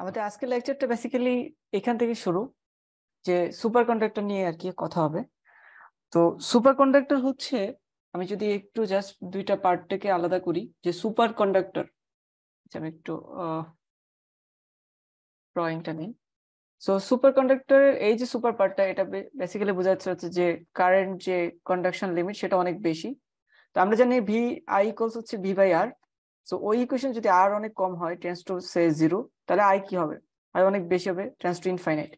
আমাদের আজকের লেকচারটা বেসিক্যালি এখান থেকে শুরু যে সুপার কন্ডাক্টর নিয়ে আর কি কথা হবে তো সুপার কন্ডাক্টর হচ্ছে আমি যদি একটু জাস্ট দুইটা পার্টটাকে আলাদা করি যে সুপার আচ্ছা কন্ডাক্টর আমি একটু ড্রয়িংটা নিই সো সুপার কন্ডাক্টরের এই যে সুপার পার্টটা এটা বেসিক্যালি বোঝা যাচ্ছে যে কারেন্ট যে কন্ডাকশন লিমিট সেটা অনেক বেশি তো আমরা জানি ভি আই ইকুয়ালস হচ্ছে ভি বাই আর সো ওই ইকুয়েশন যদি আর অনেক কম হয় টেন্স টু সে জিরো তাহলে আই কি হবে আই অনেক বেশি হবে টেন্স টু ইনফাইনাইট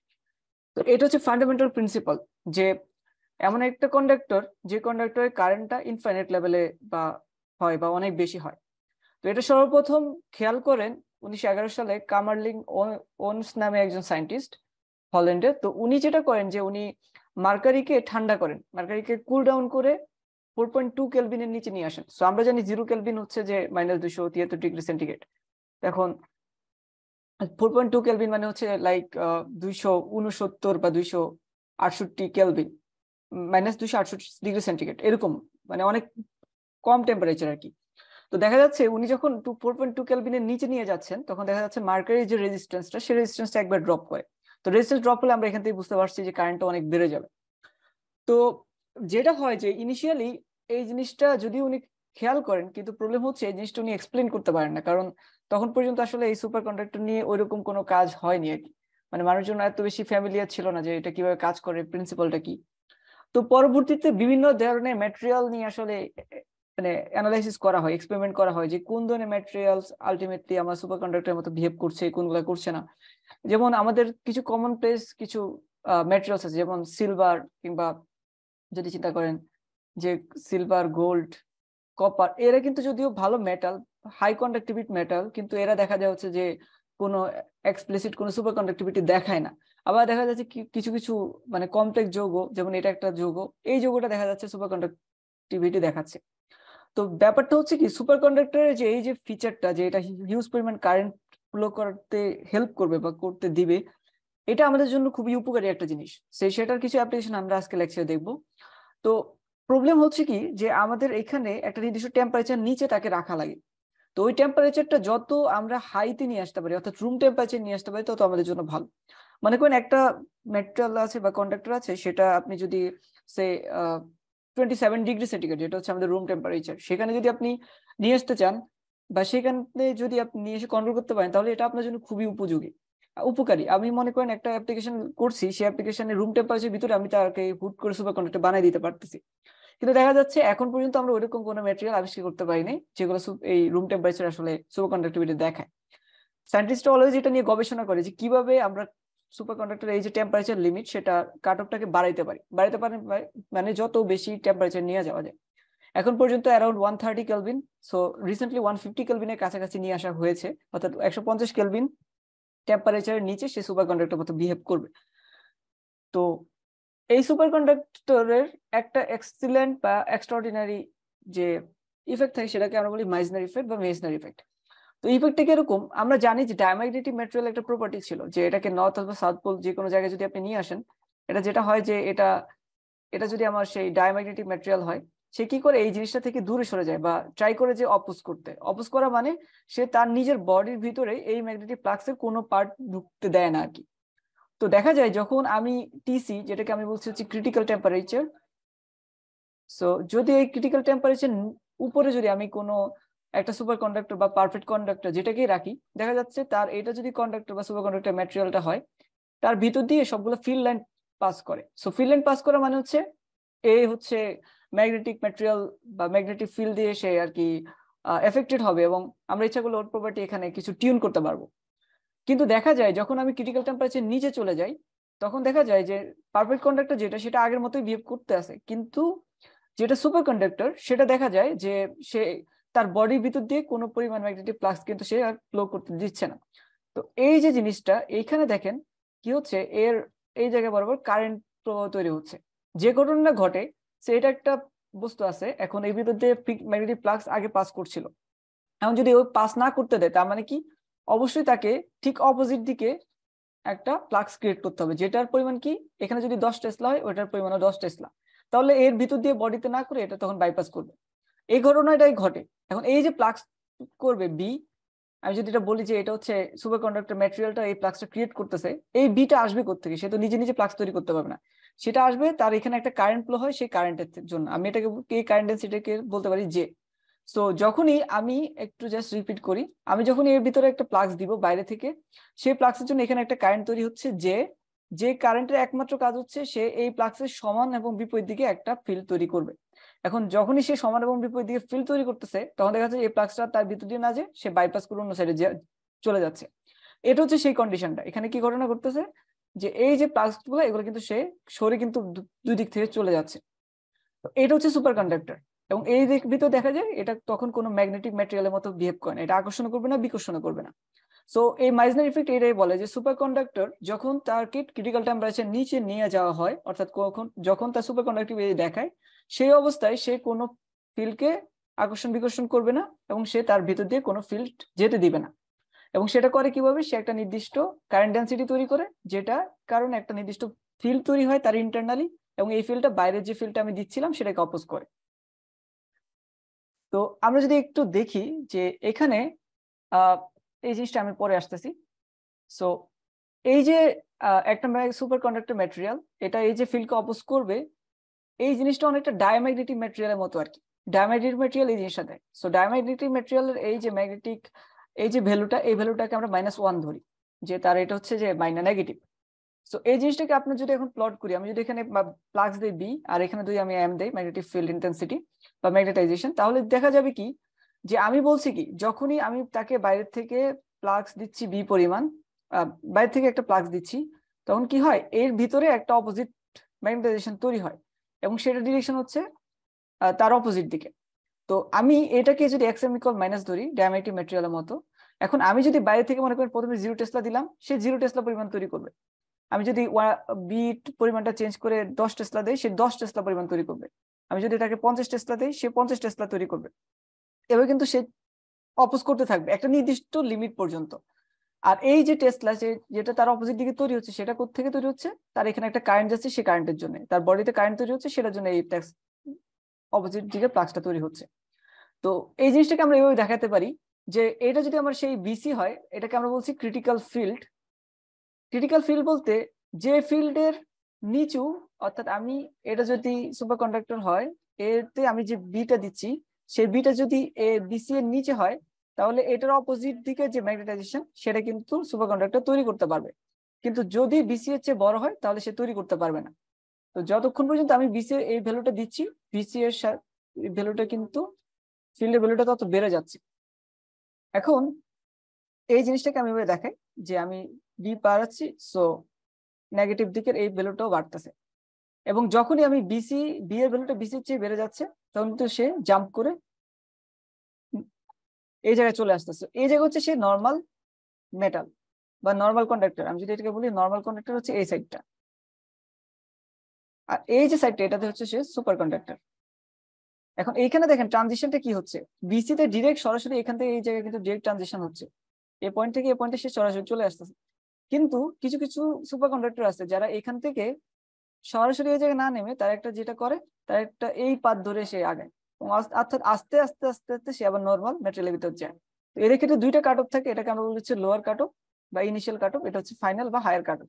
তো এটা হচ্ছে ফান্ডামেন্টাল প্রিন্সিপাল যে এমন একটা কন্ডাক্টর যে কন্ডাক্টরের কারেন্টটা ইনফাইনাইট লেভেলে বা হয় বা অনেক বেশি হয় তো এটা সর্বপ্রথম খেয়াল করেন উনিশশো সালে কামারলিং ওনস নামে একজন সায়েন্টিস্ট হল্যান্ডে তো উনি যেটা করেন যে উনি মার্কারিকে ঠান্ডা করেন মার্কারিকে কুল ডাউন করে ফোর পয়েন্ট টু কেলভিনের নিচে নিয়ে আসেন সো আমরা জানি জিরো কেলভিন হচ্ছে যে মাইনাস দুশো তিয়াত্তর ডিগ্রি সেন্টিগ্রেড এখন ফোর পয়েন্ট টু কেলভিন মানে হচ্ছে লাইক দুইশো উনসত্তর বা দুইশো আটষট্টি কেলভিন মাইনাস দুইশো আটষট্টি ডিগ্রি সেন্টিগ্রেড এরকম মানে অনেক কম টেম্পারেচার আর কি তো দেখা যাচ্ছে উনি যখন টু ফোর পয়েন্ট টু কেলভিনের নিচে নিয়ে যাচ্ছেন তখন দেখা যাচ্ছে মার্কারির যে রেজিস্ট্যান্সটা সেই রেজিস্ট্যান্সটা একবার ড্রপ করে তো রেজিস্ট্যান্স ড্রপ হলে আমরা এখান থেকে বুঝতে পারছি যে কারেন্টটা অনেক বেড়ে যাবে তো যেটা হয় যে ইনিশিয়ালি এই জিনিসটা যদি উনি খেয়াল করেন কিন্তু প্রবলেম হচ্ছে এই জিনিসটা উনি এক্সপ্লেন করতে পারেন না কারণ তখন পর্যন্ত আসলে এই সুপার কন্ট্রাক্টর নিয়ে ওইরকম কোনো কাজ হয়নি আর কি মানে মানুষজন এত বেশি ফ্যামিলিয়ার ছিল না যে এটা কিভাবে কাজ করে প্রিন্সিপালটা কি তো পরবর্তীতে বিভিন্ন ধরনের ম্যাটেরিয়াল নিয়ে আসলে মানে অ্যানালাইসিস করা হয় এক্সপেরিমেন্ট করা হয় যে কোন ধরনের ম্যাটেরিয়ালস আলটিমেটলি আমার সুপার কন্ডাক্টরের মতো বিহেভ করছে কোনগুলো করছে না যেমন আমাদের কিছু কমন প্লেস কিছু ম্যাটেরিয়ালস আছে যেমন সিলভার কিংবা যদি চিন্তা করেন যে সিলভার গোল্ড কপার এরা কিন্তু যদিও ভালো মেটাল হাই কন্ডাক্টিভিটি মেটাল কিন্তু এরা দেখা যাচ্ছে যে কোনো এক্সপ্লিসিট কোনো সুপার কন্ডাক্টিভিটি দেখায় না আবার দেখা যাচ্ছে কিছু কিছু মানে কমপ্লেক্স যৌগ যেমন এটা একটা যৌগ এই যৌগটা দেখা যাচ্ছে সুপার কন্ডাক্টিভিটি দেখাচ্ছে তো ব্যাপারটা হচ্ছে কি সুপার কন্ডাক্টরের যে এই যে ফিচারটা যে এটা হিউজ পরিমাণ কারেন্ট ফ্লো করতে হেল্প করবে বা করতে দিবে এটা আমাদের জন্য খুবই উপকারী একটা জিনিস সেই সেটার কিছু অ্যাপ্লিকেশন আমরা আজকে লেকচারে দেখব তো প্রবলেম হচ্ছে কি যে আমাদের এখানে একটা নির্দিষ্ট টেম্পারেচার নিচে তাকে রাখা লাগে তো ওই টেম্পারেচারটা যত আমরা হাইতে নিয়ে আসতে পারি অর্থাৎ রুম টেম্পারেচার নিয়ে আসতে পারি তত আমাদের জন্য ভালো মানে কোন একটা মেটেরিয়াল আছে বা কন্ডাক্টর আছে সেটা আপনি যদি সে টোয়েন্টি সেভেন ডিগ্রি সেন্টিগ্রেড যেটা হচ্ছে আমাদের রুম টেম্পারেচার সেখানে যদি আপনি নিয়ে আসতে চান বা সেখানে যদি আপনি নিয়ে এসে কন্ট্রোল করতে পারেন তাহলে এটা আপনার জন্য খুবই উপযোগী উপকারী আমি মনে করেন একটা অ্যাপ্লিকেশন করছি সেই অ্যাপ্লিকেশনের রুম টেম্পারেচার ভিতরে আমি তাকে হুট করে সুপার কন্ডাক্টর বানাই দিতে পারতেছি কিন্তু দেখা যাচ্ছে এখন পর্যন্ত আমরা ওইরকম কোনো ম্যাটেরিয়াল আবিষ্কার করতে পারিনি যেগুলো এই রুম টেম্পারেচার আসলে সুপার কন্ডাক্টিভিটি দেখায় সায়েন্টিস্ট অলওয়েজ এটা নিয়ে গবেষণা করে যে কিভাবে আমরা সুপার কন্ডাক্টর এই যে টেম্পারেচার লিমিট সেটা কাট অফটাকে বাড়াইতে পারি বাড়াইতে পারি মানে যত বেশি টেম্পারেচার নিয়ে যাওয়া যায় এখন পর্যন্ত around one thirty kelvin so recently one fifty কেলভিনের কাছাকাছি নিয়ে আসা হয়েছে অর্থাৎ একশো পঞ্চাশ কেলভিন টেম্পারেচারের নিচে সে সুপার কন্ডাক্টর মতো বিহেভ করবে তো এই সুপার কন্ডাক্টরের একটা এক্সিলেন্ট বা এক্সট্রাঅর্ডিনারি যে ইফেক্ট থাকে সেটাকে আমরা বলি মাইজনার ইফেক্ট বা মেজনারি ইফেক্ট তো ইফেক্টটা কিরকম আমরা জানি যে ডায়াম্যাগনেটিক ম্যাটেরিয়াল একটা প্রপার্টি ছিল যে এটাকে নর্থ অথবা সাউথ পোল যে কোনো জায়গায় যদি আপনি নিয়ে আসেন এটা যেটা হয় যে এটা এটা যদি আমার সেই ডায়াম্যাগনেটিক ম্যাটেরিয়াল হয় সে কি করে এই জিনিসটা থেকে দূরে সরে যায় বা ট্রাই করে যে অপোজ করতে অপোজ করা মানে সে তার নিজের বডির ভিতরে এই ম্যাগনেটিক প্লাক্সের কোনো পার্ট ঢুকতে দেয় না আর কি তো দেখা যায় যখন আমি টিসি যেটাকে আমি বলছি হচ্ছে ক্রিটিক্যাল টেম্পারেচার সো যদি এই ক্রিটিক্যাল টেম্পারেচার উপরে যদি আমি কোনো একটা সুপার কন্ডাক্টর বা পারফেক্ট কন্ডাক্টর যেটাকেই রাখি দেখা যাচ্ছে তার এটা যদি কন্ডাক্টর বা সুপার কন্ডাক্টর ম্যাটেরিয়ালটা হয় তার ভিতর দিয়ে সবগুলো ফিল্ড লাইন পাস করে সো ফিল্ড লাইন পাস করা মানে হচ্ছে এ হচ্ছে ম্যাগনেটিক ম্যাটেরিয়াল বা ম্যাগনেটিক ফিল্ড দিয়ে সে আর কি এফেক্টেড হবে এবং আমরা ইচ্ছা করলে ওর প্রপার্টি এখানে কিছু টিউন করতে পারবো কিন্তু দেখা যায় যখন আমি ক্রিটিক্যাল টেম্পারেচার নিচে চলে যাই তখন দেখা যায় যে পারফেক্ট কন্ডাক্টর যেটা সেটা আগের মতোই বিহেভ করতে আছে কিন্তু যেটা সুপার কন্ডাক্টর সেটা দেখা যায় যে সে তার বডির ভিতর দিয়ে কোনো পরিমাণ ম্যাগনেটিক ফ্লাক্স কিন্তু সে আর ফ্লো করতে দিচ্ছে না তো এই যে জিনিসটা এইখানে দেখেন কি হচ্ছে এর এই জায়গায় বরাবর কারেন্ট প্রবাহ তৈরি হচ্ছে যে ঘটনাটা ঘটে সে এটা একটা বস্তু আছে এখন এই ভিতর দিয়ে ম্যাগনেটিক ফ্লাক্স আগে পাস করছিল এখন যদি ওই পাস না করতে দেয় তার মানে কি অবশ্যই তাকে ঠিক অপোজিট দিকে একটা প্লাক্স ক্রিয়েট করতে হবে যেটার পরিমাণ কি এখানে যদি দশ টেসলা হয় ওটার পরিমাণ দশ টেসলা তাহলে এর ভিতর দিয়ে বডিতে না করে এটা তখন বাইপাস করবে এই ঘটনাটাই ঘটে এখন এই যে প্লাক্স করবে বি আমি যদি এটা বলি যে এটা হচ্ছে সুপার কন্ডাক্টর ম্যাটেরিয়ালটা এই প্লাক্সটা ক্রিয়েট করতেছে এই বিটা আসবে কোথেকে সে তো নিজে নিজে প্লাক্স তৈরি করতে পারবে না সেটা আসবে তার এখানে একটা কারেন্ট ফ্লো হয় সেই কারেন্টের জন্য আমি এটাকে এই কারেন্ট ডেন্সিটিকে বলতে পারি যে সো যখনই আমি একটু জাস্ট রিপিট করি আমি যখনই এর ভিতরে একটা প্লাক্স দিব বাইরে থেকে সেই প্লাক্সের জন্য এখানে একটা কারেন্ট তৈরি হচ্ছে যে যে কারেন্টের একমাত্র কাজ হচ্ছে সে এই প্লাক্সের সমান এবং বিপরীত দিকে একটা ফিল্ড তৈরি করবে এখন যখনই সে সমান এবং বিপরীত দিকে ফিল্ড তৈরি করতেছে তখন দেখা যাচ্ছে এই প্লাক্সটা তার ভিতর দিয়ে না যে সে বাইপাস করে অন্য সাইডে চলে যাচ্ছে এটা হচ্ছে সেই কন্ডিশনটা এখানে কি ঘটনা করতেছে যে এই যে প্লাক্স গুলো এগুলো কিন্তু সে সরে কিন্তু দুই দিক থেকে চলে যাচ্ছে এটা হচ্ছে সুপার কন্ডাক্টর এবং এই ভিতরে দেখা যায় এটা তখন কোনো ম্যাগনেটিক ম্যাটেরিয়ালের মতো বিহেভ করে না এটা আকর্ষণ করবে না বিকর্ষণ করবে না সো এই মাইজনার ইফেক্ট এটাই বলে যে সুপার কন্ডাক্টর যখন তার কিট ক্রিটিক্যাল টেম্পারেচার নিচে নিয়ে যাওয়া হয় অর্থাৎ কখন যখন তার সুপার এই দেখায় সেই অবস্থায় সে কোনো ফিল্ডকে আকর্ষণ বিকর্ষণ করবে না এবং সে তার ভিতর দিয়ে কোনো ফিল্ড যেতে দিবে না এবং সেটা করে কিভাবে সে একটা নির্দিষ্ট কারেন্ট ডেন্সিটি তৈরি করে যেটা কারণে একটা নির্দিষ্ট ফিল্ড তৈরি হয় তার ইন্টারনালি এবং এই ফিল্ডটা বাইরের যে ফিল্ডটা আমি দিচ্ছিলাম সেটাকে অপোজ করে তো আমরা যদি একটু দেখি যে এখানে এই জিনিসটা আমি পরে আসতেছি সো এই যে একটা সুপার কন্ডাক্টর ম্যাটেরিয়াল এটা এই যে ফিল্ডকে অপোজ করবে এই জিনিসটা অনেকটা ডায়াম্যাগনেটিক ম্যাটেরিয়ালের মতো আর কি ডায়াম্যাগনেটিক ম্যাটেরিয়াল এই জিনিসটা দেয় সো ডায়াম্যাগনেটিক ম্যাটেরিয়ালের এই যে ম্যাগনেটিক এই যে ভ্যালুটা এই ভ্যালুটাকে আমরা মাইনাস ওয়ান ধরি যে তার এটা হচ্ছে যে মাইনা নেগেটিভ সো এই জিনিসটাকে আপনি যদি এখন প্লট করি আমি যদি এখানে প্লাক্স দিই বি আর এখানে যদি আমি এম দেই ম্যাগনেটিক ফিল্ড ইন্টেন্সিটি বা ম্যাগনেটাইজেশন তাহলে দেখা যাবে কি যে আমি বলছি কি যখনই আমি তাকে বাইরে থেকে প্লাক্স দিচ্ছি বি পরিমাণ বাইরে থেকে একটা প্লাক্স দিচ্ছি তখন কি হয় এর ভিতরে একটা অপোজিট ম্যাগনেটাইজেশন তৈরি হয় এবং সেটা ডিরেকশন হচ্ছে তার অপোজিট দিকে তো আমি এটাকে যদি এক্স মাইনাস ধরি ডায়ামেটিক ম্যাটেরিয়ালের মতো এখন আমি যদি বাইরে থেকে মনে করেন প্রথমে জিরো টেসলা দিলাম সে জিরো টেসলা পরিমাণ তৈরি করবে আমি যদি বিট পরিমাণটা চেঞ্জ করে দশ টেসলা দেয় সে দশ টেসলা পরিমাণ তৈরি করবে আমি যদি তাকে পঞ্চাশ টেসলা দেই সে পঞ্চাশ টেসলা তৈরি করবে এভাবে কিন্তু সে অপোজ করতে থাকবে একটা নির্দিষ্ট লিমিট পর্যন্ত আর এই যে টেসলা যেটা তার অপোজিট দিকে তৈরি হচ্ছে সেটা কোথা থেকে তৈরি হচ্ছে তার এখানে একটা কারেন্ট যাচ্ছে সে কারেন্টের জন্য তার বডিতে কারেন্ট তৈরি হচ্ছে সেটার জন্য এই ট্যাক্স অপোজিট দিকে প্লাক্সটা তৈরি হচ্ছে তো এই জিনিসটাকে আমরা এভাবে দেখাতে পারি যে এটা যদি আমার সেই বিসি হয় এটাকে আমরা বলছি ক্রিটিক্যাল ফিল্ড ক্রিটিক্যাল ফিল্ড বলতে যে ফিল্ডের নিচু অর্থাৎ আমি এটা যদি সুপার কন্ডাক্টর হয় এতে আমি যে বিটা দিচ্ছি সেই বিটা যদি এ বিসি এর নিচে হয় তাহলে এটার অপোজিট দিকে যে ম্যাগনেটাইজেশন সেটা কিন্তু সুপার কন্ডাক্টর তৈরি করতে পারবে কিন্তু যদি বিসি এর চেয়ে বড় হয় তাহলে সে তৈরি করতে পারবে না তো যতক্ষণ পর্যন্ত আমি বিসি এই ভ্যালুটা দিচ্ছি বিসি এর ভ্যালুটা কিন্তু ফিল্ডের ভ্যালুটা তত বেড়ে যাচ্ছে এখন এই জিনিসটাকে আমি দেখাই যে আমি বি পারাচ্ছি সো নেগেটিভ দিকের এই ভ্যালুটাও বাড়তেছে এবং যখনই আমি বিসি বি এর ভ্যালুটা বিসির চেয়ে বেড়ে যাচ্ছে তখন তো সে জাম্প করে এই জায়গায় চলে আসতেছে এই জায়গা হচ্ছে সে নর্মাল মেটাল বা নর্মাল কন্ডাক্টর আমি যদি এটাকে বলি নর্মাল কন্ডাক্টর হচ্ছে এই সাইডটা আর এই যে সাইডটা এটাতে হচ্ছে সে সুপার কন্ডাক্টর এখন এইখানে দেখেন ট্রানজিশনটা কি হচ্ছে বিসিতে ডিরেক্ট সরাসরি এখান থেকে এই জায়গায় কিন্তু ডিরেক্ট ট্রানজিশন হচ্ছে এই পয়েন্ট থেকে এই পয়েন্টে সে সরাসরি চলে আসতেছে কিন্তু কিছু কিছু সুপার কন্ডাক্টর আছে যারা এখান থেকে সরাসরি এই জায়গায় না নেমে তারা একটা যেটা করে তার একটা এই পাত ধরে সে আগে অর্থাৎ আস্তে আস্তে আস্তে আস্তে সে আবার নর্মাল মেটেরিয়ালের ভিতর যায় তো এদের ক্ষেত্রে দুইটা কাট অফ থাকে এটাকে আমরা বলি হচ্ছে লোয়ার কাট অফ বা ইনিশিয়াল কাট অফ এটা হচ্ছে ফাইনাল বা হায়ার কাট অফ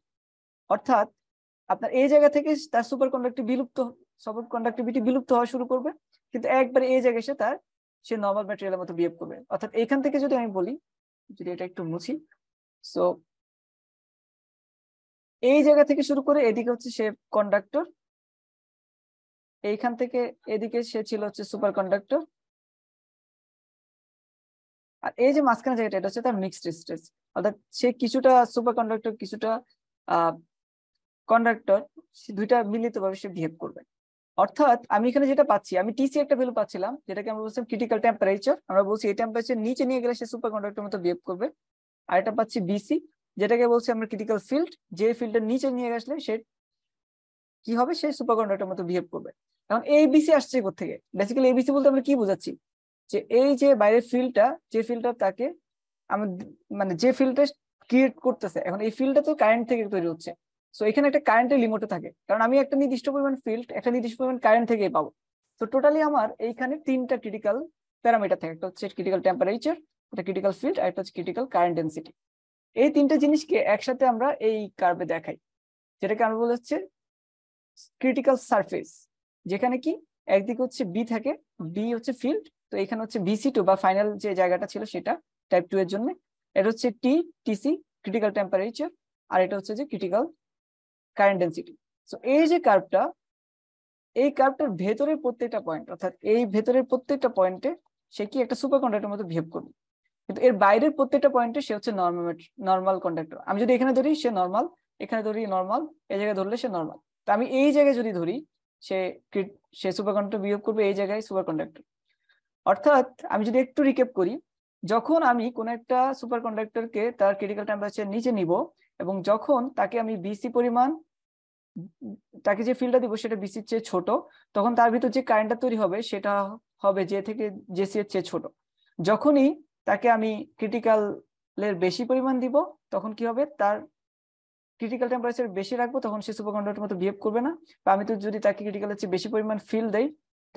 অর্থাৎ আপনার এই জায়গা থেকে তার সুপার কন্ডাক্টিভ বিলুপ্ত সুপার কন্ডাক্টিভিটি বিলুপ্ত হওয়া শুরু করবে কিন্তু একবারে এই জায়গায় এসে তার সে নর্মাল মেটেরিয়ালের মতো বিহেভ করবে অর্থাৎ এখান থেকে যদি আমি বলি যদি এটা একটু মুছি সো এই জায়গা থেকে শুরু করে এদিকে হচ্ছে সে কন্ডাক্টর এইখান থেকে এদিকে সে ছিল হচ্ছে সুপার কন্ডাক্টর আর এই যে মাঝখানে জায়গাটা এটা হচ্ছে তার মিক্সড স্টেজ অর্থাৎ সে কিছুটা সুপার কন্ডাক্টর কিছুটা কন্ডাক্টর দুইটা মিলিতভাবে সে বিহেভ করবে অর্থাৎ আমি এখানে যেটা পাচ্ছি আমি টিসি একটা ভ্যালু পাচ্ছিলাম যেটাকে আমরা বলছিলাম ক্রিটিক্যাল টেম্পারেচার আমরা বলছি এই টেম্পারেচার নিচে নিয়ে গেলে সে সুপার কন্ডাক্টর মতো বিহেভ করবে আর এটা পাচ্ছি বিসি যেটাকে বলছি আমরা ক্রিটিক্যাল ফিল্ড যে ফিল্ডটা নিচে নিয়ে গেছে সে কি হবে সে সুপার মতো বিহেভ করবে এখন এবিসি আসছে থেকে বেসিক্যালি এবিসি বলতে আমরা কি বোঝাচ্ছি যে এই যে বাইরের ফিল্ডটা যে ফিল্ডটা তাকে মানে যে ফিল্ডটা ক্রিয়েট করতেছে এখন এই ফিল্ডটা তো কারেন্ট থেকে তৈরি হচ্ছে সো এখানে একটা কারেন্টের লিমিটও থাকে কারণ আমি একটা নির্দিষ্ট পরিমাণ ফিল্ড একটা নির্দিষ্ট পরিমাণ কারেন্ট থেকে পাবো তো টোটালি আমার এইখানে তিনটা ক্রিটিক্যাল প্যারামিটার থাকে একটা হচ্ছে ক্রিটিক্যাল টেম্পারেচার একটা ক্রিটিক্যাল ফিল্ড আর একটা হচ্ছে ক্রিটিক্যাল কারেন্ট ডেন্সিটি এই তিনটা জিনিসকে একসাথে আমরা এই কার্ভে দেখাই যেটাকে আমরা বলে হচ্ছে ক্রিটিক্যাল সারফেস যেখানে কি একদিকে হচ্ছে বি থাকে বি হচ্ছে ফিল্ড তো এখানে হচ্ছে বিসি টু বা ফাইনাল যে জায়গাটা ছিল সেটা টাইপ টু এর জন্য এটা হচ্ছে টি টিসি ক্রিটিক্যাল টেম্পারেচার আর এটা হচ্ছে যে ক্রিটিক্যাল কারেন্ট ডেন্সিটি সো এই যে কার্ভটা এই কার্ভটার ভেতরের প্রত্যেকটা পয়েন্ট অর্থাৎ এই ভেতরের প্রত্যেকটা পয়েন্টে সে কি একটা সুপার কন্ডাক্টরের মতো বিহেভ করবে কিন্তু এর বাইরের প্রত্যেকটা পয়েন্টে সে হচ্ছে নর্মাল নর্মাল কন্ডাক্টর আমি যদি এখানে ধরি সে নর্মাল এখানে ধরি নর্মাল এই জায়গায় ধরলে সে নর্মাল তো আমি এই জায়গায় যদি ধরি সে সে সুপার কন্ডাক্টর বিহেভ করবে এই জায়গায় সুপার কন্ডাক্টর অর্থাৎ আমি যদি একটু রিকেপ করি যখন আমি কোন একটা সুপার কন্ডাক্টরকে তার ক্রিটিক্যাল টেম্পারেচার নিচে নিব এবং যখন তাকে আমি বিসি পরিমাণ তাকে যে ফিল্ডটা দিব সেটা বিসির চেয়ে ছোট তখন তার ভিতর যে কারেন্টটা তৈরি হবে সেটা হবে যে থেকে জেসি এর চেয়ে ছোট যখনই তাকে আমি ক্রিটিক্যাল এর বেশি পরিমাণ দিব তখন কি হবে তার ক্রিটিক্যাল টেম্পারেচার বেশি রাখবো তখন সে সুপারকন্ডাক্টর মতো বিহেভ করবে না বা আমি তো যদি তাকে ক্রিটিক্যাল হচ্ছে বেশি পরিমাণ ফিল দেই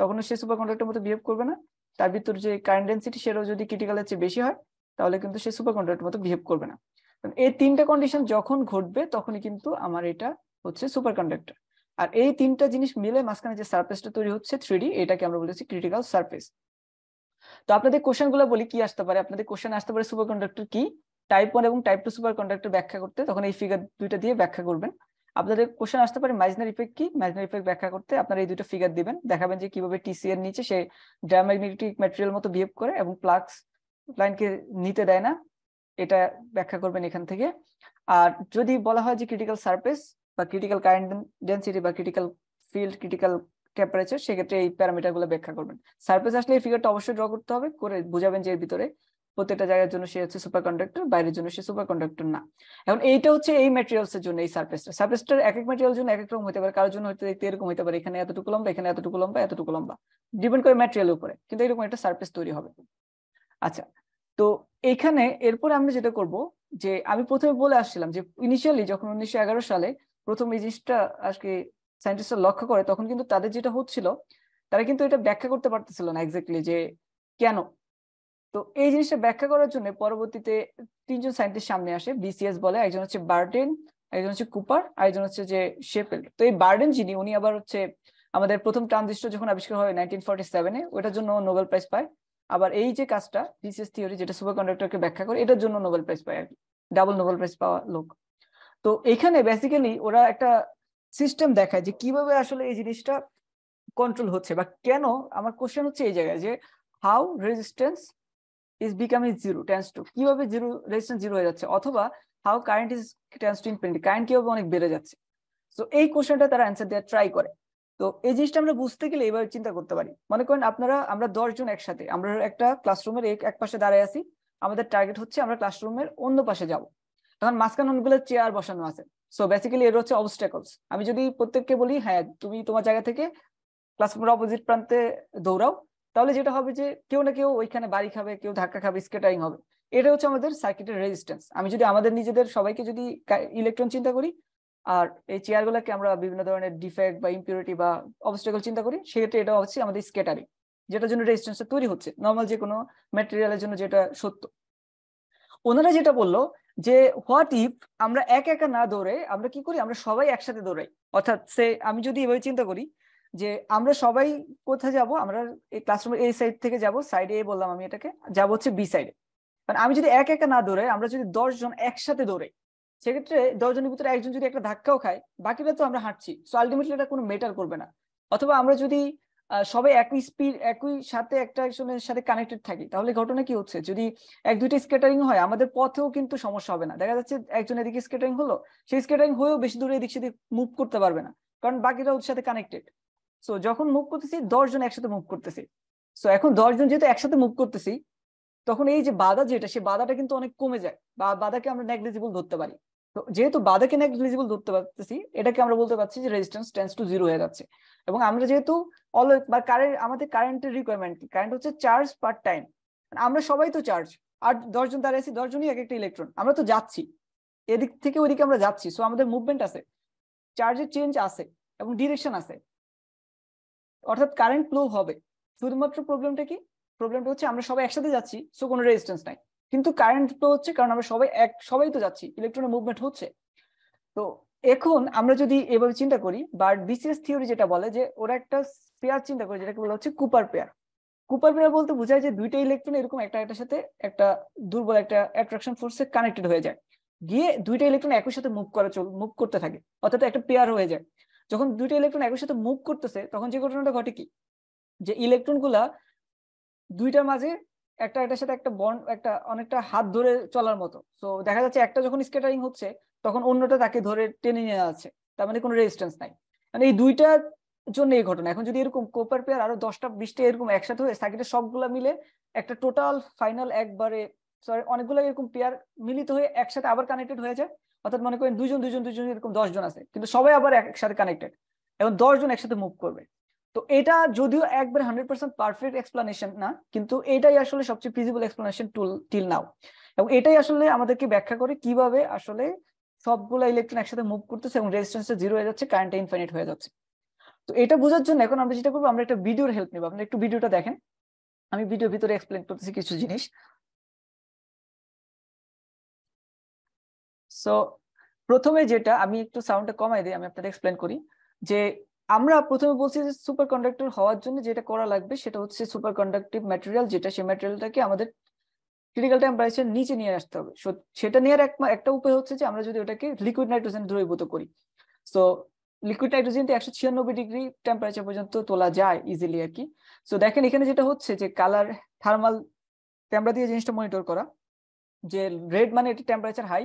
তখনও সে সুপারকন্ডাক্টর মতো বিহেভ করবে না তার ভিতর যে কারেন্ট ডেন্সিটি সেটাও যদি ক্রিটিক্যাল চেয়ে বেশি হয় তাহলে কিন্তু সে সুপারকন্ডাক্টর মতো বিহেভ করবে না এই তিনটা কন্ডিশন যখন ঘটবে তখনই কিন্তু আমার এটা হচ্ছে সুপারকন্ডাক্টর আর এই তিনটা জিনিস মিলে মাঝখানে যে সারফেসটা তৈরি হচ্ছে থ্রিডি এটাকে আমরা বলেছি ক্রিটিক্যাল সারফেস তো আপনাদের কোশ্চেন গুলো বলি কি আসতে পারে আপনাদের কোশ্চেন আসতে পারে সুপার কন্ডাক্টর কি টাইপ ওয়ান এবং টাইপ টু সুপার কন্ডাক্টর ব্যাখ্যা করতে তখন এই ফিগার দুইটা দিয়ে ব্যাখ্যা করবেন আপনাদের কোশ্চেন আসতে পারে মাইজনার ইফেক্ট কি মাইজনার ইফেক্ট ব্যাখ্যা করতে আপনারা এই দুটো ফিগার দিবেন দেখাবেন যে কিভাবে টিসি এর নিচে সে ডায়াম্যাগনেটিক ম্যাটেরিয়াল মতো বিহেভ করে এবং প্লাক্স লাইনকে নিতে দেয় না এটা ব্যাখ্যা করবেন এখান থেকে আর যদি বলা হয় যে ক্রিটিক্যাল সারফেস বা ক্রিটিক্যাল কারেন্ট ডেন্সিটি বা ক্রিটিক্যাল ফিল্ড ক্রিটিক্যাল টেম্পারেচার সেক্ষেত্রে এই প্যারামিটার গুলো ব্যাখ্যা করবেন সার্ফেস আসলে এই ফিগারটা অবশ্যই ড্র করতে হবে করে বুঝাবেন যে এর ভিতরে প্রত্যেকটা জায়গার জন্য সে হচ্ছে সুপার কন্ডাক্টর বাইরের জন্য সে সুপার কন্ডাক্টর না এখন এইটা হচ্ছে এই ম্যাটেরিয়ালস এর জন্য এই সার্ফেসটা সার্ফেসটার এক এক ম্যাটেরিয়াল জন্য এক এক রকম হতে পারে কারোর জন্য হয়তো দেখতে এরকম হতে পারে এখানে এতটুকু লম্বা এখানে এতটুকু লম্বা এতটুকু লম্বা ডিপেন্ড করে ম্যাটেরিয়াল উপরে কিন্তু এরকম একটা সার্ফেস তৈরি হবে আচ্ছা তো এখানে এরপরে আমরা যেটা করব যে আমি প্রথমে বলে আসছিলাম যে ইনিশিয়ালি যখন উনিশশো সালে প্রথম এই জিনিসটা আজকে সায়েন্টিস্টরা লক্ষ্য করে তখন কিন্তু তাদের যেটা হচ্ছিল তারা কিন্তু এটা ব্যাখ্যা করতে পারতেছিল না এক্স্যাক্টলি যে কেন তো এই জিনিসটা ব্যাখ্যা করার জন্য পরবর্তীতে তিনজন সায়েন্টিস্ট সামনে আসে বিসিএস বলে একজন হচ্ছে বার্ডেন একজন হচ্ছে কুপার একজন হচ্ছে যে শেপেল তো এই বার্ডেন যিনি উনি আবার হচ্ছে আমাদের প্রথম ট্রানজিস্টর যখন আবিষ্কার হয় নাইনটিন ফর্টি সেভেনে ওটার জন্য নোবেল প্রাইজ পায় আবার এই যে কাজটা বিসিএস থিওরি যেটা সুপার কন্ডাক্টরকে ব্যাখ্যা করে এটার জন্য নোবেল প্রাইজ পায় আর কি ডাবল নোবেল প্রাইজ পাওয়া লোক তো এখানে বেসিক্যালি ওরা একটা সিস্টেম দেখায় যে কিভাবে আসলে এই জিনিসটা কন্ট্রোল হচ্ছে বা কেন আমার কোশ্চেন হচ্ছে এই জায়গায় যে how resistance is becoming zero tends to কিভাবে জিরো রেজিস্ট্যান্স জিরো হয়ে যাচ্ছে অথবা how current is tends to infinity current কিভাবে অনেক বেড়ে যাচ্ছে তো এই কোশ্চেনটা তারা অ্যান্সার দেওয়ার ট্রাই করে তো এই জিনিসটা আমরা বুঝতে গেলে এইভাবে চিন্তা করতে পারি মনে করেন আপনারা আমরা দশজন একসাথে আমরা একটা ক্লাসরুমের এক পাশে দাঁড়ায় আছি আমাদের টার্গেট হচ্ছে আমরা ক্লাসরুমের অন্য পাশে যাব তখন মাঝখানে অনেকগুলো চেয়ার বসানো আছে সো বেসিক্যালি এর হচ্ছে অবস্টেকলস আমি যদি প্রত্যেককে বলি হ্যাঁ তুমি তোমার জায়গা থেকে ক্লাসরুমের অপোজিট প্রান্তে দৌড়াও তাহলে যেটা হবে যে কেউ না কেউ ওইখানে বাড়ি খাবে কেউ ধাক্কা খাবে স্কেটারিং হবে এটা হচ্ছে আমাদের সার্কিটের রেজিস্ট্যান্স আমি যদি আমাদের নিজেদের সবাইকে যদি ইলেকট্রন চিন্তা করি আর এই চেয়ারগুলোকে আমরা বিভিন্ন ধরনের ডিফেক্ট বা ইম্পিউরিটি বা অবস্টেকল চিন্তা করি সেক্ষেত্রে এটা হচ্ছে আমাদের স্কেটারিং যেটার জন্য রেজিস্ট্যান্সটা তৈরি হচ্ছে নর্মাল যে কোনো ম্যাটেরিয়ালের জন্য যেটা সত্য ওনারা যেটা বললো যে হোয়াট ইফ আমরা এক একা না দৌড়ে আমরা কি করি আমরা সবাই একসাথে দৌড়াই অর্থাৎ সে আমি যদি এভাবে চিন্তা করি যে আমরা সবাই কোথায় যাব আমরা এই ক্লাসরুমের এই সাইড থেকে যাব সাইডে এ বললাম আমি এটাকে যাব হচ্ছে বি সাইডে কারণ আমি যদি এক একা না দৌড়াই আমরা যদি দশজন একসাথে দৌড়াই সেক্ষেত্রে দশজনের ভিতরে একজন যদি একটা ধাক্কাও খায় বাকিরা তো আমরা হাঁটছি সো আলটিমেটলি এটা কোনো মেটার করবে না অথবা আমরা যদি সবাই একই স্পিড একই সাথে একটা একজনের সাথে কানেক্টেড থাকি তাহলে ঘটনা কি হচ্ছে যদি এক দুইটা স্কেটারিং হয় আমাদের পথেও কিন্তু সমস্যা হবে না দেখা যাচ্ছে একজন এদিকে স্কেটারিং হলো সেই স্কেটারিং হয়েও বেশি দূরে এদিক সেদিক মুভ করতে পারবে না কারণ বাকিরা ওর সাথে কানেক্টেড সো যখন মুভ করতেছি দশজন একসাথে মুভ করতেছি সো এখন দশজন যেহেতু একসাথে মুভ করতেছি তখন এই যে বাধা যেটা সে বাধাটা কিন্তু অনেক কমে যায় বা বাধাকে আমরা নেগলিজিবল ধরতে পারি তো যেহেতু বাধাকে নেগলিজিবল ধরতে পারতেছি এটাকে আমরা বলতে পারছি যে রেজিস্ট্যান্স টেন্স টু জিরো হয়ে যাচ্ছে এবং আমরা যেহেতু অলওয়েজ বা কারেন্ট আমাদের কারেন্টের রিকোয়ারমেন্ট কি কারেন্ট হচ্ছে চার্জ পার টাইম আমরা সবাই তো চার্জ আর দশজন দাঁড়িয়ে আছি দশজনই এক একটা ইলেকট্রন আমরা তো যাচ্ছি এদিক থেকে ওইদিকে আমরা যাচ্ছি সো আমাদের মুভমেন্ট আছে চার্জের চেঞ্জ আছে এবং ডিরেকশন আছে অর্থাৎ কারেন্ট ফ্লো হবে শুধুমাত্র প্রবলেমটা কি প্রবলেমটা হচ্ছে আমরা সবাই একসাথে যাচ্ছি সো কোনো রেজিস্ট্যান্স নাই কিন্তু কারেন্ট তো হচ্ছে কারণ আমরা সবাই এক সবাই তো যাচ্ছি ইলেকট্রনের মুভমেন্ট হচ্ছে তো এখন আমরা যদি এভাবে চিন্তা করি বা বিসিএস থিওরি যেটা বলে যে ওরা একটা পেয়ার চিন্তা করে যেটাকে বলা হচ্ছে কুপার পেয়ার কুপার পেয়ার বলতে বোঝায় যে দুইটা ইলেকট্রন এরকম একটা একটার সাথে একটা দুর্বল একটা অ্যাট্রাকশন ফোর্সে কানেক্টেড হয়ে যায় গিয়ে দুইটা ইলেকট্রন একই সাথে মুভ করা চল মুভ করতে থাকে অর্থাৎ একটা পেয়ার হয়ে যায় যখন দুইটা ইলেকট্রন একই সাথে মুভ করতেছে তখন যে ঘটনাটা ঘটে কি যে ইলেকট্রনগুলা দুইটার মাঝে একটা একটার সাথে একটা বন্ড একটা অনেকটা হাত ধরে চলার মতো সো দেখা যাচ্ছে একটা যখন স্কেটারিং হচ্ছে তখন অন্যটা তাকে ধরে টেনে নিয়ে আছে তার মানে কোনো রেজিস্ট্যান্স নাই মানে এই দুইটা জন্য এই ঘটনা এখন যদি এরকম কোপার পেয়ার আরো দশটা বিশটা এরকম একসাথে হয়ে সার্কিটের সবগুলা মিলে একটা টোটাল ফাইনাল একবারে সরি অনেকগুলো এরকম পেয়ার মিলিত হয়ে একসাথে আবার কানেক্টেড হয়ে যায় অর্থাৎ মনে করেন দুজন দুজন দুজন এরকম দশজন আছে কিন্তু সবাই আবার একসাথে কানেক্টেড এবং দশজন একসাথে মুভ করবে তো এটা যদিও একবার হান্ড্রেড পার্সেন্ট পারফেক্ট এক্সপ্লানেশন না কিন্তু এটাই আসলে সবচেয়ে feasible explanation tool till now এবং এটাই আসলে আমাদেরকে ব্যাখ্যা করে কিভাবে আসলে সবগুলো ইলেকট্রন একসাথে মুভ করতেছে এবং রেজিস্ট্যান্সটা জিরো হয়ে যাচ্ছে কারেন্ট ইনফাইনাইট হয়ে যাচ্ছে তো এটা বোঝার জন্য এখন আমরা যেটা করবো আমরা একটা ভিডিওর হেল্প নেবো আপনারা একটু ভিডিওটা দেখেন আমি ভিডিওর ভিতরে এক্সপ্লেন করতেছি কিছু জিনিস সো প্রথমে যেটা আমি একটু সাউন্ডটা কমাই দিই আমি আপনাদের এক্সপ্লেন করি যে আমরা প্রথমে বলছি যে সুপার কন্ডাক্টর হওয়ার জন্য যেটা করা লাগবে সেটা হচ্ছে সুপার কন্ডাক্টিভ ম্যাটেরিয়াল যেটা সেই ম্যাটেরিয়ালটাকে আমাদের ক্রিটিক্যাল টেম্পারেচার নিচে নিয়ে আসতে হবে সো সেটা নেওয়ার এক একটা উপায় হচ্ছে যে আমরা যদি ওটাকে লিকুইড নাইট্রোজেন দ্রবীভূত করি সো লিকুইড নাইট্রোজেন একশো ছিয়ানব্বই ডিগ্রি টেম্পারেচার পর্যন্ত তোলা যায় ইজিলি আর কি সো দেখেন এখানে যেটা হচ্ছে যে কালার থার্মাল ক্যামেরা দিয়ে জিনিসটা মনিটর করা যে রেড মানে এটা টেম্পারেচার হাই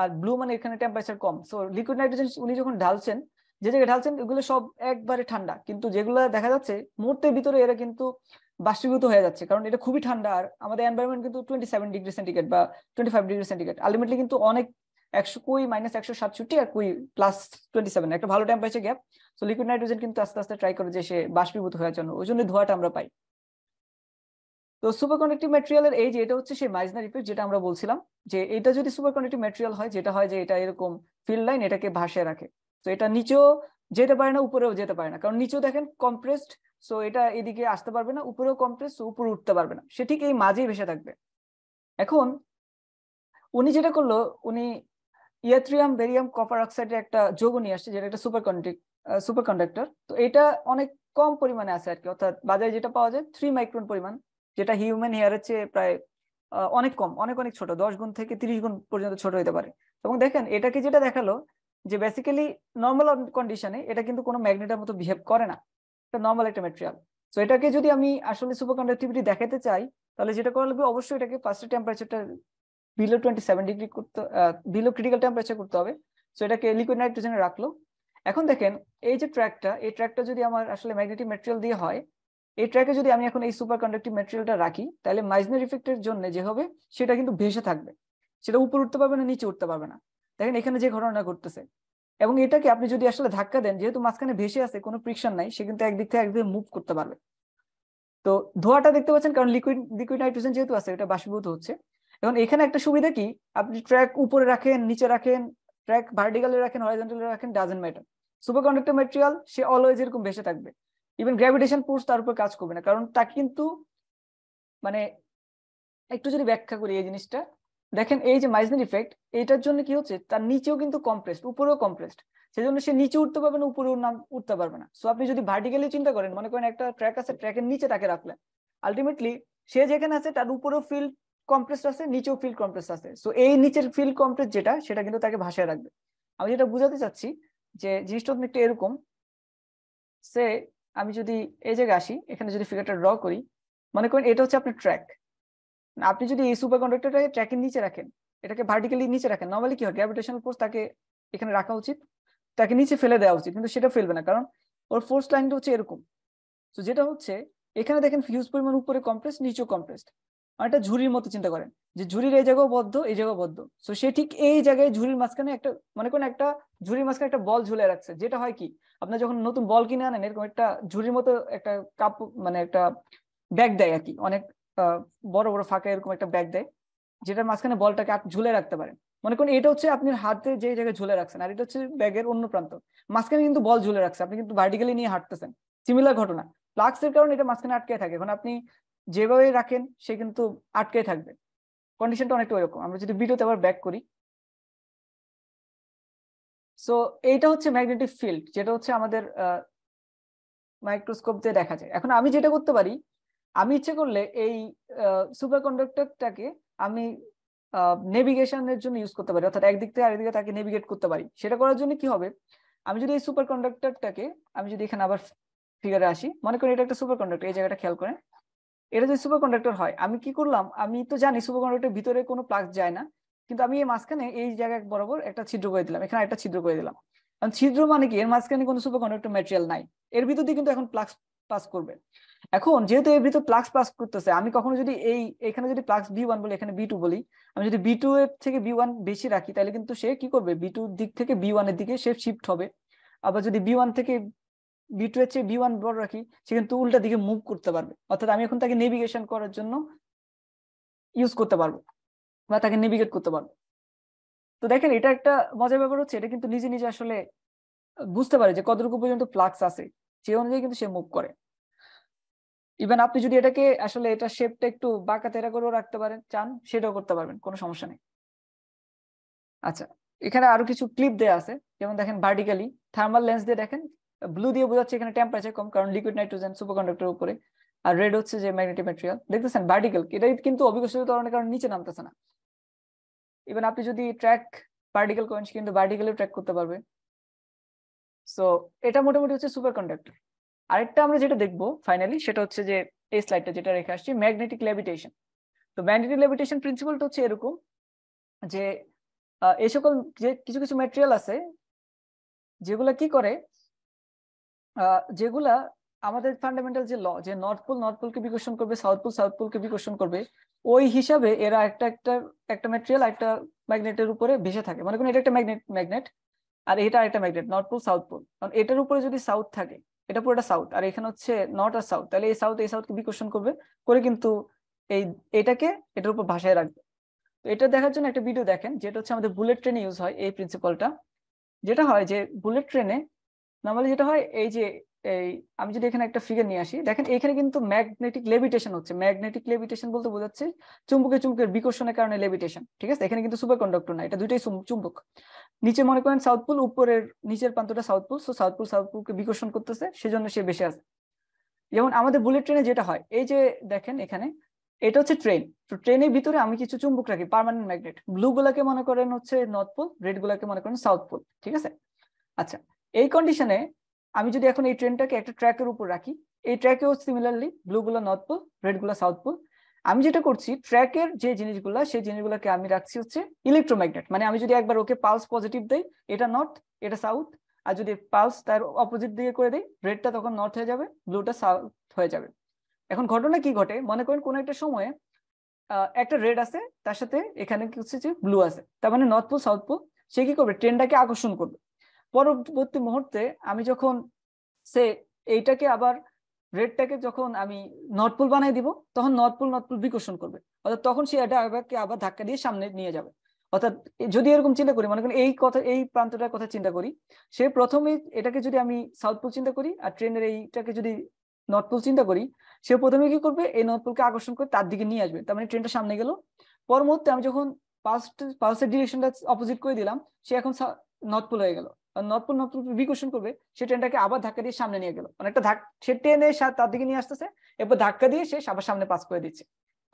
আর ব্লু মানে এখানে টেম্পারেচার কম সো লিকুইড নাইট্রোজেন উনি যখন ঢালছেন যে জায়গায় ঢালছেন সব একবারে ঠান্ডা কিন্তু যেগুলো দেখা যাচ্ছে মুহূর্তের ভিতরে এরা কিন্তু বাষ্পীভূত হয়ে যাচ্ছে কারণ এটা খুবই ঠান্ডা আর আমাদের এনভায়রনমেন্ট কিন্তু টোয়েন্টি সেভেন ডিগ্রি সেন্টিগ্রেড বা twenty five degree centigrade ultimately কিন্তু অনেক একশো কুই মাইনাস একশো সাতষট্টি আর কুই প্লাস টোয়েন্টি সেভেন একটা ভালো টেম্পারেচার গ্যাপ তো লিকুইড নাইট্রোজেন কিন্তু আস্তে আস্তে ট্রাই করে যে সে বাষ্পীভূত হওয়ার জন্য ওই জন্য ধোয়াটা আমরা পাই তো সুপার কন্ডাক্টিভ ম্যাটেরিয়ালের এই যে এটা হচ্ছে সেই মাইজনার ইফেক্ট যেটা আমরা বলছিলাম যে এটা যদি সুপার কন্ডাক্টিভ ম্যাটেরিয়াল হয় যেটা হয় যে এটা এরকম ফিল্ড লাইন এটাকে ভাসে রাখে তো এটা নিচেও যেতে পারে না উপরেও যেতে পারে না কারণ নিচেও দেখেন কম্প্রেসড সো এটা এদিকে আসতে পারবে না উপরেও কম্প্রেস উপরে উঠতে পারবে না সে ঠিক এই মাঝেই ভেসে থাকবে এখন উনি যেটা করলো উনি ইয়াত্রিয়াম বেরিয়াম কপার অক্সাইডের একটা যোগ নিয়ে আসছে যেটা একটা সুপার সুপার কন্ডাক্টর তো এটা অনেক কম পরিমাণে আছে আর কি অর্থাৎ বাজারে যেটা পাওয়া যায় থ্রি মাইক্রন পরিমাণ যেটা হিউম্যান হেয়ারের চেয়ে প্রায় অনেক কম অনেক অনেক ছোট দশ গুণ থেকে তিরিশ গুণ পর্যন্ত ছোট হতে পারে এবং দেখেন এটাকে যেটা দেখালো যে বেসিক্যালি নর্মাল কন্ডিশনে এটা কিন্তু কোনো ম্যাগনেটের মতো বিহেভ করে না এটা নর্মাল একটা ম্যাটেরিয়াল সো এটাকে যদি আমি আসলে সুপার কন্ডাক্টিভিটি দেখাতে চাই তাহলে যেটা করা লাগবে অবশ্যই এটাকে ফার্স্টে টেম্পারেচারটা বিলো টোয়েন্টি সেভেন ডিগ্রি করতে বিলো ক্রিটিক্যাল টেম্পারেচার করতে হবে সো এটাকে লিকুইড নাইট্রোজেনে রাখলো এখন দেখেন এই যে ট্র্যাকটা এই ট্র্যাকটা যদি আমার আসলে ম্যাগনেটিক মেটেরিয়াল দিয়ে হয় এই ট্র্যাকে যদি আমি এখন এই সুপার কন্ডাক্টিভ ম্যাটেরিয়ালটা রাখি তাহলে মাইজনার ইফেক্টের জন্য যে হবে সেটা কিন্তু ভেসে থাকবে সেটা উপরে উঠতে পারবে না নিচে উঠতে পারবে না দেখেন এখানে যে ঘটনা ঘটতেছে এবং এটাকে আপনি যদি আসলে ধাক্কা দেন যেহেতু মাঝখানে ভেসে আছে কোনো ফ্রিকশন নাই সে কিন্তু একদিক থেকে একদিকে মুভ করতে পারবে তো ধোয়াটা দেখতে পাচ্ছেন কারণ লিকুইড লিকুইড নাইট্রোজেন যেহেতু আছে এটা বাষ্পীভূত হচ্ছে এখন এখানে একটা সুবিধা কি আপনি ট্র্যাক উপরে রাখেন নিচে রাখেন ট্র্যাক ভার্টিক্যালে রাখেন হরাইজন্টালে রাখেন doesn't matter super conductor material সে অলওয়েজ এরকম ভেসে থাকবে ইভেন গ্র্যাভিটেশন ফোর্স তার উপর কাজ করবে না কারণ তা কিন্তু মানে একটু যদি ব্যাখ্যা করি এই জিনিসটা দেখেন এই যে মাইজনের ইফেক্ট এটার জন্য কি হচ্ছে তার নিচেও কিন্তু কমপ্রেসড উপরেও কমপ্রেসড সেজন্য সে নিচে উঠতে পারবে না উপরেও নাম উঠতে পারবে না সো আপনি যদি ভার্টিক্যালি চিন্তা করেন মনে করেন একটা ট্র্যাক আছে ট্র্যাকের নিচে তাকে রাখলেন আলটিমেটলি সে যেখানে আছে তার উপরেও ফিল্ড কমপ্রেস আছে নিচেও ফিল্ড কমপ্রেস আছে সো এই নিচের ফিল্ড কমপ্রেস যেটা সেটা কিন্তু তাকে ভাসায় রাখবে আমি যেটা বুঝাতে চাচ্ছি যে জিনিসটা একটু এরকম সে আমি যদি এই জায়গায় আসি এখানে যদি ফিগারটা ড্র করি মনে করেন এটা হচ্ছে আপনার ট্র্যাক আপনি যদি এই সুপার কন্ডাক্টরটাকে ট্র্যাকের নিচে রাখেন এটাকে ভার্টিক্যালি নিচে রাখেন নর্মালি কি হয় গ্র্যাভিটেশনাল ফোর্স তাকে এখানে রাখা উচিত তাকে নিচে ফেলে দেওয়া উচিত কিন্তু সেটা ফেলবে না কারণ ওর ফোর্স লাইনটা হচ্ছে এরকম তো যেটা হচ্ছে এখানে দেখেন ফিউজ পরিমাণ উপরে কম্প্রেস নিচেও কম্প্রেসড একটা ঝুড়ির মতো চিন্তা করেন যে ঝুড়ির এই জায়গাও বদ্ধ এই জায়গাও বদ্ধ সো সে ঠিক এই জায়গায় ঝুড়ির মাঝখানে একটা মনে কোন একটা ঝুড়ির মাঝখানে একটা বল ঝুলে রাখছে যেটা হয় কি আপনার যখন নতুন বল কিনে আনেন এরকম একটা ঝুড়ির মতো একটা কাপ মানে একটা ব্যাগ দেয় আর কি অনেক বড় বড় ফাঁকা এরকম একটা ব্যাগ দেয় যেটার মাঝখানে বলটাকে আপনি ঝুলে রাখতে পারেন মনে করেন এটা হচ্ছে আপনি হাতে যে জায়গায় ঝুলে রাখছেন আর এটা হচ্ছে ব্যাগের অন্য প্রান্ত মাঝখানে কিন্তু বল ঝুলে রাখছে আপনি কিন্তু ভার্টিক্যালি নিয়ে হাঁটতেছেন সিমিলার ঘটনা প্লাক্সের কারণে এটা মাঝখানে আটকে থাকে এখন আপনি যেভাবে রাখেন সে কিন্তু আটকে থাকবে কন্ডিশনটা অনেকটা ওইরকম আমরা যদি ভিডিওতে আবার ব্যাক করি সো এইটা হচ্ছে ম্যাগনেটিক ফিল্ড যেটা হচ্ছে আমাদের মাইক্রোস্কোপ দিয়ে দেখা যায় এখন আমি যেটা করতে পারি আমি ইচ্ছে করলে এই সুপার কন্ডাক্টরটাকে আমি নেভিগেশনের জন্য ইউজ করতে পারি অর্থাৎ একদিক থেকে আরেকদিকে তাকে নেভিগেট করতে পারি সেটা করার জন্য কি হবে আমি যদি এই সুপার কন্ডাক্টরটাকে আমি যদি এখানে আবার ফিগারে আসি মনে করি এটা একটা সুপার কন্ডাক্টর এই জায়গাটা খেয়াল করেন এটা যদি সুপার কন্ডাক্টর হয় আমি কি করলাম আমি তো জানি সুপার কন্ডাক্টর ভিতরে কোনো প্লাগ যায় না কিন্তু আমি এই মাঝখানে এই জায়গায় বরাবর একটা ছিদ্র করে দিলাম এখানে একটা ছিদ্র করে দিলাম কারণ ছিদ্র মানে কি এর মাঝখানে কোনো সুপার কন্ডাক্টর ম্যাটেরিয়াল নাই এর ভিতর দিয়ে কিন্তু এখন প্লাগ পাস করবে এখন যেহেতু এর ভিতরে প্লাক্স পাস করতেছে আমি কখনো যদি এই এখানে যদি প্লাক্স বি ওয়ান বলি এখানে বি টু বলি আমি যদি বি টু এর থেকে বি ওয়ান বেশি রাখি তাহলে কিন্তু সে কি করবে বি টু দিক থেকে বি ওয়ান এর দিকে সে শিফট হবে আবার যদি বি ওয়ান থেকে বি টু এর চেয়ে বি ওয়ান বড় রাখি সে কিন্তু উল্টা দিকে মুভ করতে পারবে অর্থাৎ আমি এখন তাকে নেভিগেশন করার জন্য ইউজ করতে পারবো বা তাকে নেভিগেট করতে পারবো তো দেখেন এটা একটা মজার ব্যাপার হচ্ছে এটা কিন্তু নিজে নিজে আসলে বুঝতে পারে যে কতটুকু পর্যন্ত প্লাক্স আছে সেই অনুযায়ী কিন্তু সে মুভ করে ইভেন আপনি যদি এটাকে আসলে এটা শেপটা একটু বাঁকা তেরা করেও রাখতে পারেন চান সেটাও করতে পারবেন কোনো সমস্যা নেই আচ্ছা এখানে আরো কিছু ক্লিপ দেয়া আছে যেমন দেখেন ভার্টিক্যালি থার্মাল লেন্স দিয়ে দেখেন ব্লু দিয়ে বোঝাচ্ছে এখানে টেম্পারেচার কম কারণ লিকুইড নাইট্রোজেন সুপারকন্ডাক্টরের উপরে আর রেড হচ্ছে যে ম্যাগনেটিক ম্যাটেরিয়াল দেখতেছেন ভার্টিক্যাল এটাই কিন্তু অবিকশিত তরণের কারণে নিচে নামতেছে না ইভেন আপনি যদি ট্র্যাক ভার্টিক্যাল করেন কিন্তু ভার্টিক্যালেও ট্র্যাক করতে পারবে সো এটা মোটামুটি হচ্ছে সুপার কন্ডাক্টর আরেকটা আমরা যেটা দেখবো ফাইনালি সেটা হচ্ছে যে এই স্লাইডটা যেটা রেখে আসছি ম্যাগনেটিক লেভিটেশন তো ম্যাগনেটিক লেভিটেশন প্রিন্সিপালটা হচ্ছে এরকম যে এই সকল যে কিছু কিছু ম্যাটেরিয়াল আছে যেগুলা কি করে যেগুলা আমাদের ফান্ডামেন্টাল যে ল যে নর্থ পোল নর্থ পোলকে বিকর্ষণ করবে সাউথ পোল সাউথ পোলকে বিকর্ষণ করবে ওই হিসাবে এরা একটা একটা একটা ম্যাটেরিয়াল একটা ম্যাগনেটের উপরে ভেসে থাকে মানে কোনো এটা একটা ম্যাগনেট ম্যাগনেট আর এটা আরেকটা magnet north pole south pole কারণ এটার উপরে যদি সাউথ থাকে এটা পুরোটা সাউথ আর এখানে হচ্ছে নর্থ আর সাউথ তাহলে এই সাউথ এই সাউথকে বিকর্ষণ করবে করে কিন্তু এই এটাকে এটার উপর ভাষায় রাখবে তো এটা দেখার জন্য একটা ভিডিও দেখেন যেটা হচ্ছে আমাদের বুলেট ট্রেনে ইউজ হয় এই প্রিন্সিপালটা যেটা হয় যে বুলেট ট্রেনে নর্মালি যেটা হয় এই যে এই আমি যদি এখানে একটা ফিগার নিয়ে আসি দেখেন এখানে কিন্তু ম্যাগনেটিক লেভিটেশন হচ্ছে ম্যাগনেটিক লেভিটেশন বলতে বোঝাচ্ছে চুম্বকের চুম্বকের বিকর্ষণের কারণে লেভিটেশন ঠিক আছে এখানে কিন্তু সুপার কন্ডাক্টর না এটা দুইটাই চুম্বক নিচে মনে করেন সাউথ পুল উপরের নিচের প্রান্তটা south pole so south pole south পুলকে বিকর্ষণ করতেছে সেজন্য সে বেশি আছে যেমন আমাদের বুলেট ট্রেনে যেটা হয় এই যে দেখেন এখানে এটা হচ্ছে ট্রেন তো ট্রেনের ভিতরে আমি কিছু চুম্বক রাখি পার্মানেন্ট ম্যাগনেট ব্লু গুলাকে মনে করেন হচ্ছে নর্থ পোল রেড গুলাকে মনে করেন সাউথ পোল ঠিক আছে আচ্ছা এই কন্ডিশনে আমি যদি এখন এই ট্রেনটাকে একটা ট্র্যাকের উপর রাখি এই ট্র্যাকেও সিমিলারলি ব্লু গুলো নর্থ পোল রেড গুলো সাউথ পোল আমি যেটা করছি ট্র্যাকের যে জিনিসগুলো সেই জিনিসগুলোকে আমি রাখছি হচ্ছে ইলেকট্রোম্যাগনেট মানে আমি যদি একবার ওকে পালস পজিটিভ দেই এটা নর্থ এটা সাউথ আর যদি পালস তার অপোজিট দিকে করে দেই রেডটা তখন নর্থ হয়ে যাবে ব্লুটা সাউথ হয়ে যাবে এখন ঘটনা কি ঘটে মনে করেন কোনো একটা সময়ে একটা রেড আছে তার সাথে এখানে কি হচ্ছে যে ব্লু আছে তার মানে নর্থ পোল সাউথ পোল সে কি করবে ট্রেনটাকে আকর্ষণ করবে পরবর্তী মুহূর্তে আমি যখন সে এইটাকে আবার রেডটাকে যখন আমি নটপুল বানাই দিব তখন নটপুল নটপুল বিকর্ষণ করবে অর্থাৎ তখন সে এটা আবার ধাক্কা দিয়ে সামনে নিয়ে যাবে অর্থাৎ যদি এরকম চিন্তা করি মনে করেন এই কথা এই প্রান্তটার কথা চিন্তা করি সে প্রথমে এটাকে যদি আমি সাউথপুল চিন্তা করি আর ট্রেনের এইটাকে যদি নটপুল চিন্তা করি সে প্রথমে কি করবে এই নটপুলকে আকর্ষণ করে তার দিকে নিয়ে আসবে তার মানে ট্রেনটা সামনে গেল পর মুহূর্তে আমি যখন পালস পালসের ডিরেকশনটা অপোজিট করে দিলাম সে এখন নটপুল হয়ে গেল নতুন নতুন বিকশন করবে সে ট্রেনটাকে আবার ধাক্কা দিয়ে সামনে নিয়ে গেল অনেকটা একটা ধাক সে ট্রেনে তার দিকে নিয়ে আসতেছে এরপর ধাক্কা দিয়ে সে আবার সামনে পাস করে দিচ্ছে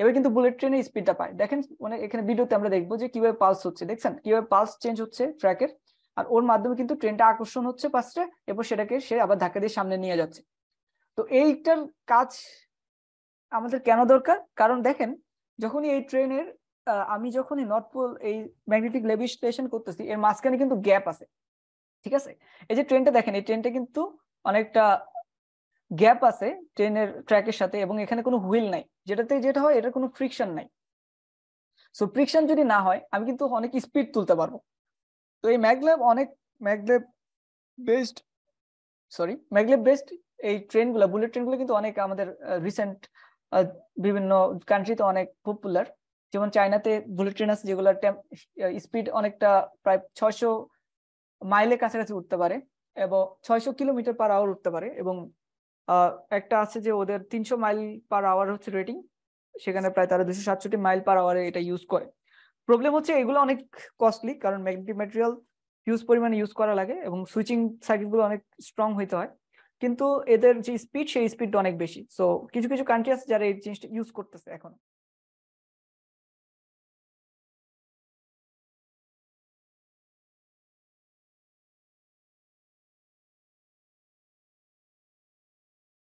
এবার কিন্তু বুলেট ট্রেনের স্পিডটা পায় দেখেন মানে এখানে ভিডিওতে আমরা দেখবো যে কিভাবে পালস হচ্ছে দেখছেন কিভাবে পালস চেঞ্জ হচ্ছে ট্র্যাকের আর ওর মাধ্যমে কিন্তু ট্রেনটা আকর্ষণ হচ্ছে পাশে এরপর সেটাকে সে আবার ধাক্কা দিয়ে সামনে নিয়ে যাচ্ছে তো এইটার কাজ আমাদের কেন দরকার কারণ দেখেন যখনই এই ট্রেনের আমি যখনই নর্থ পোল এই ম্যাগনেটিক লেভিস্টেশন করতেছি এর মাঝখানে কিন্তু গ্যাপ আছে ঠিক আছে এই যে ট্রেনটা দেখেন এই ট্রেনটা কিন্তু অনেকটা গ্যাপ আছে ট্রেনের ট্র্যাকের সাথে এবং এখানে কোনো হুইল নাই যেটাতে যেটা হয় এটার কোনো ফ্রিকশন নাই সো ফ্রিকশন যদি না হয় আমি কিন্তু অনেক স্পিড তুলতে পারবো তো এই ম্যাগলেব অনেক maglev best sorry maglev best এই ট্রেনগুলো বুলেট ট্রেনগুলো কিন্তু অনেক আমাদের রিসেন্ট বিভিন্ন কান্ট্রিতে অনেক পপুলার যেমন চায়নাতে বুলেট ট্রেন আছে যেগুলোর স্পিড অনেকটা প্রায় ছয়শো মাইলের কাছাকাছি উঠতে পারে এবং ছয়শো কিলোমিটার পার আওয়ার উঠতে পারে এবং একটা আছে যে ওদের তিনশো মাইল পার আওয়ার হচ্ছে রেটিং সেখানে প্রায় তারা দুশো সাতষট্টি মাইল পার আওয়ারে এটা ইউজ করে প্রবলেম হচ্ছে এগুলো অনেক কস্টলি কারণ ম্যাগনেটিক ম্যাটেরিয়াল হিউজ পরিমাণে ইউজ করা লাগে এবং সুইচিং সার্কিটগুলো অনেক স্ট্রং হইতে হয় কিন্তু এদের যে স্পিড সেই স্পিডটা অনেক বেশি সো কিছু কিছু কান্ট্রি আছে যারা এই জিনিসটা ইউজ করতেছে এখন